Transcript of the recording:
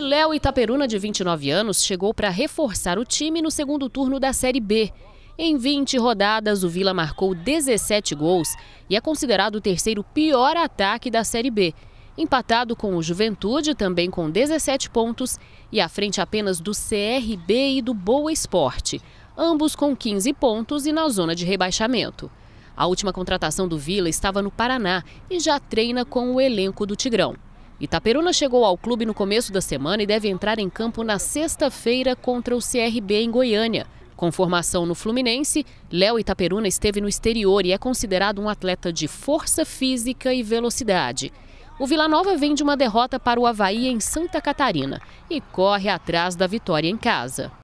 Léo Itaperuna, de 29 anos, chegou para reforçar o time no segundo turno da Série B. Em 20 rodadas, o Vila marcou 17 gols e é considerado o terceiro pior ataque da Série B. Empatado com o Juventude, também com 17 pontos, e à frente apenas do CRB e do Boa Esporte, ambos com 15 pontos e na zona de rebaixamento. A última contratação do Vila estava no Paraná e já treina com o elenco do Tigrão. Itaperuna chegou ao clube no começo da semana e deve entrar em campo na sexta-feira contra o CRB em Goiânia. Com formação no Fluminense, Léo Itaperuna esteve no exterior e é considerado um atleta de força física e velocidade. O Vila Nova vem de uma derrota para o Havaí em Santa Catarina e corre atrás da vitória em casa.